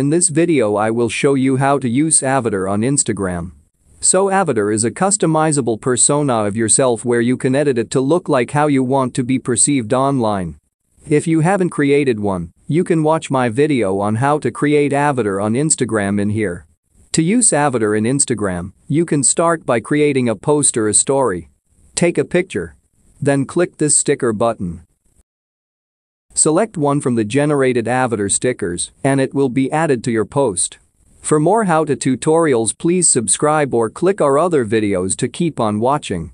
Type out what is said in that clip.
In this video I will show you how to use Avatar on Instagram. So Avatar is a customizable persona of yourself where you can edit it to look like how you want to be perceived online. If you haven't created one, you can watch my video on how to create Avatar on Instagram in here. To use Avatar in Instagram, you can start by creating a post or a story. Take a picture. Then click this sticker button. Select one from the generated avatar stickers and it will be added to your post. For more how-to tutorials please subscribe or click our other videos to keep on watching.